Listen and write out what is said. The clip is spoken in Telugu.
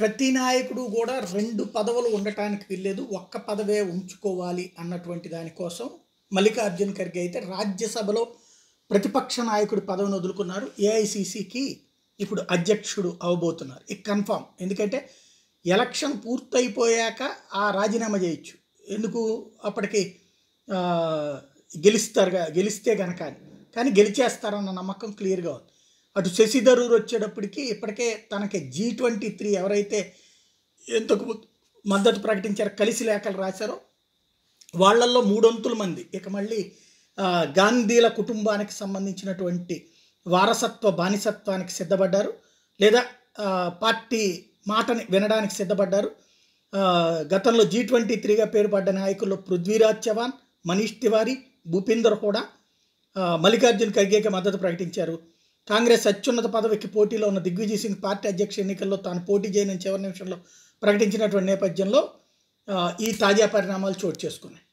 ప్రతి నాయకుడు కూడా రెండు పదవులు ఉండటానికి వీల్లేదు ఒక్క పదవే ఉంచుకోవాలి అన్నటువంటి దానికోసం మల్లికార్జున్ ఖర్గే అయితే రాజ్యసభలో ప్రతిపక్ష నాయకుడి పదవిని వదులుకున్నారు ఏఐసిసికి ఇప్పుడు అధ్యక్షుడు అవబోతున్నారు ఇది కన్ఫామ్ ఎందుకంటే ఎలక్షన్ పూర్తయిపోయాక ఆ రాజీనామా చేయొచ్చు ఎందుకు అప్పటికి గెలుస్తారు గెలిస్తే కనుక కానీ గెలిచేస్తారన్న నమ్మకం క్లియర్గా ఉంది అటు శశి థరూర్ వచ్చేటప్పటికి ఇప్పటికే తనకి జీ ట్వంటీ త్రీ ఎవరైతే ఎంతకు మద్దతు ప్రకటించారో కలిసి లేఖలు రాశారో వాళ్ళల్లో మూడొంతుల మంది ఇక మళ్ళీ గాంధీల కుటుంబానికి సంబంధించినటువంటి వారసత్వ బానిసత్వానికి సిద్ధపడ్డారు లేదా పార్టీ మాటని వినడానికి సిద్ధపడ్డారు గతంలో జీ ట్వంటీ త్రీగా పేరు పడ్డ నాయకుల్లో పృథ్వీరాజ్ చవాన్ మనీష్ తివారీ భూపీందర్ కూడా మల్లికార్జున్ ఖర్గేకి మద్దతు ప్రకటించారు కాంగ్రెస్ అత్యున్నత పదవికి పోటీలో ఉన్న దిగ్విజయ్ సింగ్ పార్టీ అధ్యక్ష ఎన్నికల్లో తాను పోటీ చేయని చివరి నిమిషంలో ప్రకటించినటువంటి నేపథ్యంలో ఈ తాజా పరిణామాలు చోటు చేసుకున్నాయి